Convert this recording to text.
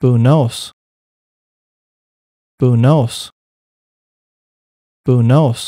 Who knows? Who